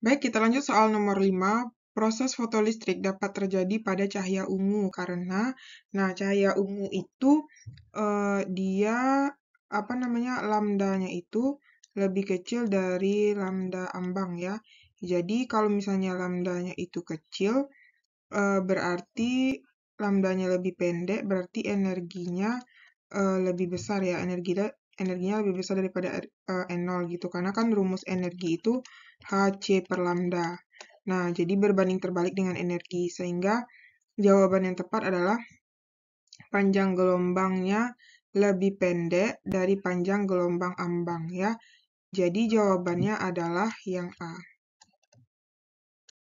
Baik, kita lanjut soal nomor 5. Proses fotolistrik dapat terjadi pada cahaya ungu karena nah cahaya ungu itu uh, dia apa namanya lambdanya itu lebih kecil dari lambda ambang ya. Jadi kalau misalnya lambdanya itu kecil uh, berarti lambdanya lebih pendek berarti energinya uh, lebih besar ya energi energinya lebih besar daripada E0 er, gitu karena kan rumus energi itu HC per lambda. Nah, jadi berbanding terbalik dengan energi, sehingga jawaban yang tepat adalah panjang gelombangnya lebih pendek dari panjang gelombang ambang ya. Jadi jawabannya adalah yang A.